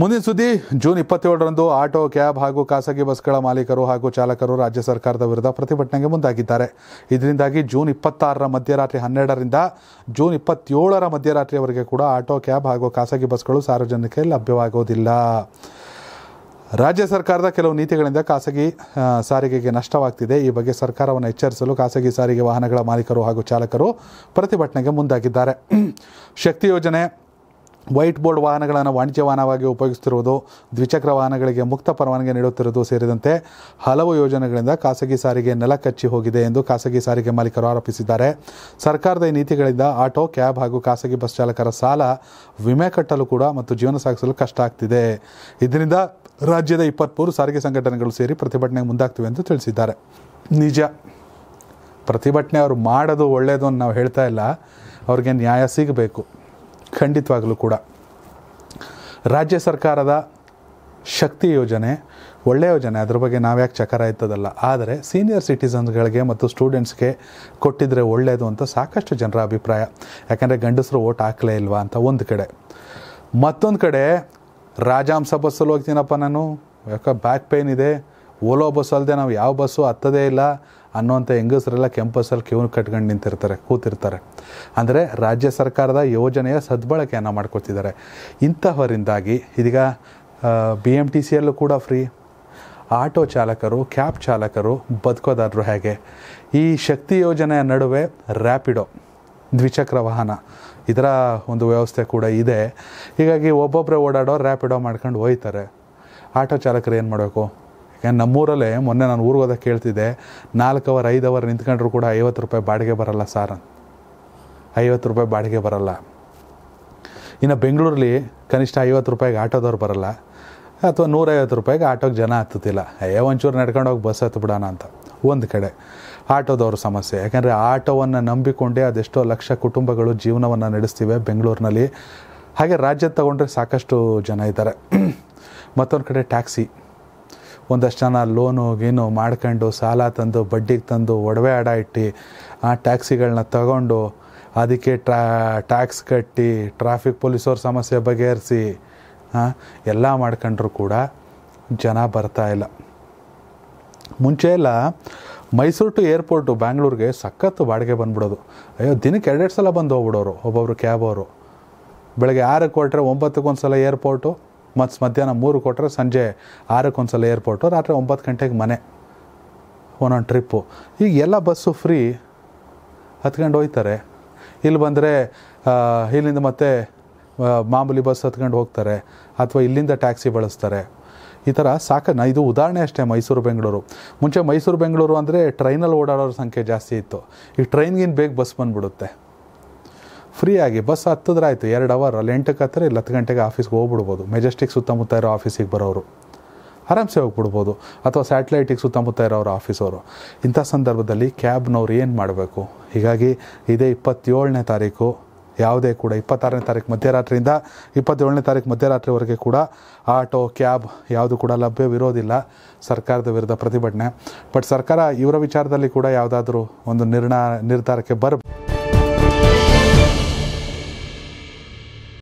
ಮುಂದಿನ ಸುದ್ದಿ June ಇಪ್ಪತ್ತೇಳರಂದು auto cab ಹಾಗೂ ಖಾಸಗಿ ಬಸ್ಗಳ ಮಾಲೀಕರು ಹಾಗೂ ಚಾಲಕರು ರಾಜ್ಯ ಸರ್ಕಾರದ ವಿರುದ್ಧ ಪ್ರತಿಭಟನೆಗೆ ಮುಂದಾಗಿದ್ದಾರೆ ಇದರಿಂದಾಗಿ ಜೂನ್ ಇಪ್ಪತ್ತಾರರ ಮಧ್ಯರಾತ್ರಿ ಹನ್ನೆರಡರಿಂದ ಜೂನ್ ಇಪ್ಪತ್ತೇಳರ ಮಧ್ಯರಾತ್ರಿಯವರೆಗೆ ಕೂಡ ಆಟೋ ಕ್ಯಾಬ್ ಹಾಗೂ ಖಾಸಗಿ ಬಸ್ಗಳು ಸಾರ್ವಜನಿಕರಿಗೆ ಲಭ್ಯವಾಗುವುದಿಲ್ಲ ರಾಜ್ಯ ಸರ್ಕಾರದ ಕೆಲವು ನೀತಿಗಳಿಂದ ಖಾಸಗಿ ಸಾರಿಗೆಗೆ ನಷ್ಟವಾಗ್ತಿದೆ ಈ ಬಗ್ಗೆ ಸರ್ಕಾರವನ್ನು ಎಚ್ಚರಿಸಲು ಖಾಸಗಿ ಸಾರಿಗೆ ವಾಹನಗಳ ಮಾಲೀಕರು ಹಾಗೂ ಚಾಲಕರು ಪ್ರತಿಭಟನೆಗೆ ಮುಂದಾಗಿದ್ದಾರೆ ಶಕ್ತಿ ಯೋಜನೆ ವೈಟ್ ಬೋರ್ಡ್ ವಾಹನಗಳನ್ನು ವಾಣಿಜ್ಯ ವಾಹನವಾಗಿ ಉಪಯೋಗಿಸುತ್ತಿರುವುದು ದ್ವಿಚಕ್ರ ವಾಹನಗಳಿಗೆ ಮುಕ್ತ ಪರವಾನಗಿ ನೀಡುತ್ತಿರುವುದು ಸೇರಿದಂತೆ ಹಲವು ಯೋಜನೆಗಳಿಂದ ಖಾಸಗಿ ಸಾರಿಗೆ ನೆಲ ಕಚ್ಚಿ ಹೋಗಿದೆ ಎಂದು ಖಾಸಗಿ ಸಾರಿಗೆ ಮಾಲೀಕರು ಆರೋಪಿಸಿದ್ದಾರೆ ಸರ್ಕಾರದ ಈ ನೀತಿಗಳಿಂದ ಆಟೋ ಕ್ಯಾಬ್ ಹಾಗೂ ಖಾಸಗಿ ಬಸ್ ಚಾಲಕರ ಸಾಲ ವಿಮೆ ಕಟ್ಟಲು ಕೂಡ ಮತ್ತು ಜೀವನ ಸಾಗಿಸಲು ಕಷ್ಟ ಆಗ್ತಿದೆ ಇದರಿಂದ ರಾಜ್ಯದ ಇಪ್ಪತ್ಮೂರು ಸಾರಿಗೆ ಸಂಘಟನೆಗಳು ಸೇರಿ ಪ್ರತಿಭಟನೆ ಮುಂದಾಗ್ತಿವೆ ಎಂದು ತಿಳಿಸಿದ್ದಾರೆ ನಿಜ ಪ್ರತಿಭಟನೆ ಅವರು ಮಾಡೋದು ಒಳ್ಳೆಯದು ಅಂತ ನಾವು ಹೇಳ್ತಾ ಇಲ್ಲ ಅವ್ರಿಗೆ ನ್ಯಾಯ ಸಿಗಬೇಕು ಖಂಡಿತವಾಗಲೂ ಕೂಡ ರಾಜ್ಯ ಸರ್ಕಾರದ ಶಕ್ತಿ ಯೋಜನೆ ಒಳ್ಳೆಯ ಯೋಜನೆ ಅದ್ರ ಬಗ್ಗೆ ನಾವು ಯಾಕೆ ಚಕರ ಇರ್ತದಲ್ಲ ಆದರೆ ಸೀನಿಯರ್ ಸಿಟಿಸನ್ಸ್ಗಳಿಗೆ ಮತ್ತು ಸ್ಟೂಡೆಂಟ್ಸ್ಗೆ ಕೊಟ್ಟಿದ್ರೆ ಒಳ್ಳೆಯದು ಅಂತ ಸಾಕಷ್ಟು ಜನರ ಅಭಿಪ್ರಾಯ ಯಾಕಂದರೆ ಗಂಡಸರು ಓಟ್ ಹಾಕಲೇ ಇಲ್ವಾ ಅಂತ ಒಂದು ಕಡೆ ಮತ್ತೊಂದು ಕಡೆ ರಾಜಾಂಸ ಬಸ್ಸಲ್ಲಿ ಹೋಗ್ತೀನಪ್ಪ ನಾನು ಯಾಕೆ ಬ್ಯಾಕ್ ಪೇಯ್ನ್ ಇದೆ ಓಲೋ ಬಸ್ ಅಲ್ಲದೆ ನಾವು ಯಾವ ಬಸ್ಸು ಹತ್ತದೇ ಇಲ್ಲ ಅನ್ನೋಂಥ ಹೆಂಗಸರೆಲ್ಲ ಕೆಂಪಸಲ್ಲಿ ಕ್ಯೂನು ಕಟ್ಕೊಂಡು ನಿಂತಿರ್ತಾರೆ ಕೂತಿರ್ತಾರೆ ಅಂದರೆ ರಾಜ್ಯ ಸರ್ಕಾರದ ಯೋಜನೆಯ ಸದ್ಬಳಕೆಯನ್ನು ಮಾಡ್ಕೊತಿದ್ದಾರೆ ಇಂತಹವರಿಂದಾಗಿ ಇದೀಗ ಬಿ ಎಮ್ ಟಿ ಸಿಯಲ್ಲೂ ಕೂಡ ಫ್ರೀ ಆಟೋ ಚಾಲಕರು ಕ್ಯಾಬ್ ಚಾಲಕರು ಬದುಕೋದಾದ್ರು ಹೇಗೆ ಈ ಶಕ್ತಿ ಯೋಜನೆಯ ನಡುವೆ ರ್ಯಾಪಿಡೋ ದ್ವಿಚಕ್ರ ವಾಹನ ಇದರ ಒಂದು ವ್ಯವಸ್ಥೆ ಕೂಡ ಇದೆ ಹೀಗಾಗಿ ಒಬ್ಬೊಬ್ಬರೇ ಓಡಾಡೋ ರ್ಯಾಪಿಡೋ ಮಾಡ್ಕೊಂಡು ಹೋಯ್ತಾರೆ ಆಟೋ ಚಾಲಕರು ಏನು ಮಾಡಬೇಕು ಯಾಕಂದ್ರೆ ನಮ್ಮೂರಲ್ಲೇ ಮೊನ್ನೆ ನಾನು ಊರಿಗೆ ಹೋದಾಗ ಕೇಳ್ತಿದ್ದೆ ನಾಲ್ಕು ಅವರ್ ಐದು ಅವರ್ ನಿಂತ್ಕೊಂಡ್ರು ಕೂಡ ಐವತ್ತು ರೂಪಾಯಿ ಬಾಡಿಗೆ ಬರಲ್ಲ ಸಾರ್ ಐವತ್ತು ರೂಪಾಯಿ ಬಾಡಿಗೆ ಬರಲ್ಲ ಇನ್ನು ಬೆಂಗಳೂರಲ್ಲಿ ಕನಿಷ್ಠ ಐವತ್ತು ರೂಪಾಯಿಗೆ ಆಟೋದವ್ರು ಬರಲ್ಲ ಅಥವಾ ನೂರೈವತ್ತು ರೂಪಾಯಿಗೆ ಆಟೋಗೆ ಜನ ಹತ್ತುತ್ತಿಲ್ಲ ಏ ಒಂಚೂರು ನಡ್ಕೊಂಡು ಹೋಗಿ ಬಸ್ ಹತ್ತು ಬಿಡೋಣ ಅಂತ ಒಂದು ಕಡೆ ಆಟೋದವ್ರ ಸಮಸ್ಯೆ ಯಾಕೆಂದರೆ ಆಟೋವನ್ನು ನಂಬಿಕೊಂಡೇ ಅದೆಷ್ಟೋ ಲಕ್ಷ ಕುಟುಂಬಗಳು ಜೀವನವನ್ನು ನಡೆಸ್ತೀವಿ ಬೆಂಗಳೂರಿನಲ್ಲಿ ಹಾಗೆ ರಾಜ್ಯ ತಗೊಂಡ್ರೆ ಸಾಕಷ್ಟು ಜನ ಇದ್ದಾರೆ ಮತ್ತೊಂದು ಕಡೆ ಟ್ಯಾಕ್ಸಿ ಒಂದಷ್ಟು ಜನ ಲೋನು ಗೀನು ಮಾಡ್ಕೊಂಡು ಸಾಲ ತಂದು ಬಡ್ಡಿಗೆ ತಂದು ಒಡವೆ ಅಡ ಇಟ್ಟು ಆ ಟ್ಯಾಕ್ಸಿಗಳನ್ನ ತಗೊಂಡು ಅದಕ್ಕೆ ಟ್ರಾ ಟ್ಯಾಕ್ಸ್ ಕಟ್ಟಿ ಟ್ರಾಫಿಕ್ ಪೊಲೀಸವ್ರ ಸಮಸ್ಯೆ ಬಗೆಹರಿಸಿ ಎಲ್ಲ ಮಾಡ್ಕೊಂಡ್ರು ಕೂಡ ಜನ ಬರ್ತಾ ಇಲ್ಲ ಮುಂಚೆ ಎಲ್ಲ ಮೈಸೂರು ಟು ಏರ್ಪೋರ್ಟು ಬ್ಯಾಂಗ್ಳೂರಿಗೆ ಸಖತ್ತು ಬಾಡಿಗೆ ಬಂದ್ಬಿಡೋದು ಅಯ್ಯೋ ದಿನಕ್ಕೆ ಎರಡೆರಡು ಸಲ ಬಂದು ಹೋಗ್ಬಿಡೋರು ಒಬ್ಬೊಬ್ರು ಕ್ಯಾಬ್ ಅವರು ಬೆಳಗ್ಗೆ ಆರಕ್ಕೆ ಹೊರಟ್ರೆ ಒಂಬತ್ತಕ್ಕೊಂದು ಸಲ ಏರ್ಪೋರ್ಟು ಮತ್ತು ಮಧ್ಯಾಹ್ನ ಮೂರು ಕೊಟ್ಟರೆ ಸಂಜೆ ಆರಕ್ಕೆ ಒಂದು ಸಲ ಏರ್ಪೋರ್ಟು ರಾತ್ರಿ ಒಂಬತ್ತು ಗಂಟೆಗೆ ಮನೆ ಒಂದೊಂದು ಟ್ರಿಪ್ಪು ಈಗ ಎಲ್ಲ ಬಸ್ಸು ಫ್ರೀ ಹತ್ಕೊಂಡು ಹೋಗ್ತಾರೆ ಇಲ್ಲಿ ಬಂದರೆ ಇಲ್ಲಿಂದ ಮತ್ತೆ ಮಾಮೂಲಿ ಬಸ್ ಹತ್ಕೊಂಡು ಹೋಗ್ತಾರೆ ಅಥವಾ ಇಲ್ಲಿಂದ ಟ್ಯಾಕ್ಸಿ ಬಳಸ್ತಾರೆ ಈ ಥರ ಸಾಕನ್ನ ಇದು ಉದಾಹರಣೆ ಅಷ್ಟೇ ಮೈಸೂರು ಬೆಂಗಳೂರು ಮುಂಚೆ ಮೈಸೂರು ಬೆಂಗಳೂರು ಅಂದರೆ ಟ್ರೈನಲ್ಲಿ ಓಡಾಡೋರ ಸಂಖ್ಯೆ ಜಾಸ್ತಿ ಇತ್ತು ಈಗ ಟ್ರೈನ್ಗಿಂತ ಬೇಗ ಬಸ್ ಬಂದುಬಿಡುತ್ತೆ ಫ್ರೀಯಾಗಿ ಬಸ್ ಹತ್ತಿದ್ರೆ ಆಯಿತು ಎರಡು ಅವರ್ ಅಲ್ಲಿ ಎಂಟಕ್ಕೆ ಹತ್ತಿರ ಇಲ್ಲಿ ಹತ್ತು ಗಂಟೆಗೆ ಆಫೀಸ್ಗೆ ಹೋಗ್ಬಿಡ್ಬೋದು ಮೆಜೆಸ್ಟಿಕ್ ಸುತ್ತಮುತ್ತ ಇರೋ ಆಫೀಸಿಗೆ ಬರೋರು ಆರಾಮ್ಸೆ ಹೋಗ್ಬಿಡ್ಬೋದು ಅಥವಾ ಸ್ಯಾಟಲೈಟಿಗೆ ಸುತ್ತಮುತ್ತ ಇರೋರು ಆಫೀಸವರು ಇಂಥ ಸಂದರ್ಭದಲ್ಲಿ ಕ್ಯಾಬ್ನವ್ರು ಏನು ಮಾಡಬೇಕು ಹೀಗಾಗಿ ಇದೇ ಇಪ್ಪತ್ತೇಳನೇ ತಾರೀಕು ಯಾವುದೇ ಕೂಡ ಇಪ್ಪತ್ತಾರನೇ ತಾರೀಕು ಮಧ್ಯರಾತ್ರಿಯಿಂದ ಇಪ್ಪತ್ತೇಳನೇ ತಾರೀಕು ಮಧ್ಯರಾತ್ರಿವರೆಗೆ ಕೂಡ ಆಟೋ ಕ್ಯಾಬ್ ಯಾವುದು ಕೂಡ ಲಭ್ಯವಿರೋದಿಲ್ಲ ಸರ್ಕಾರದ ವಿರುದ್ಧ ಪ್ರತಿಭಟನೆ ಬಟ್ ಸರ್ಕಾರ ಇವರ ವಿಚಾರದಲ್ಲಿ ಕೂಡ ಯಾವುದಾದ್ರೂ ಒಂದು ನಿರ್ಣಯ ನಿರ್ಧಾರಕ್ಕೆ ಬರಬೇಕು